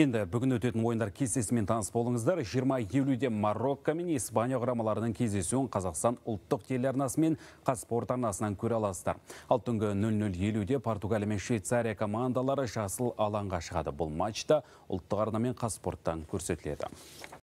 Енді бүгін өтетін ойындар кестесімен таныс болыңыздар. 20 елуде Марокко мен Испания ғырамаларының кездесуін Қазақстан ұлттық телеарнасы мен Қазспорт арнасынан көре аласыздар. Ал түнгі 00:50-де Португалия мен Швейцария командалары жасыл алаңға шығады. Бұл матчта ұлттық арна қаспорттан Қазспорттан көрсетіледі.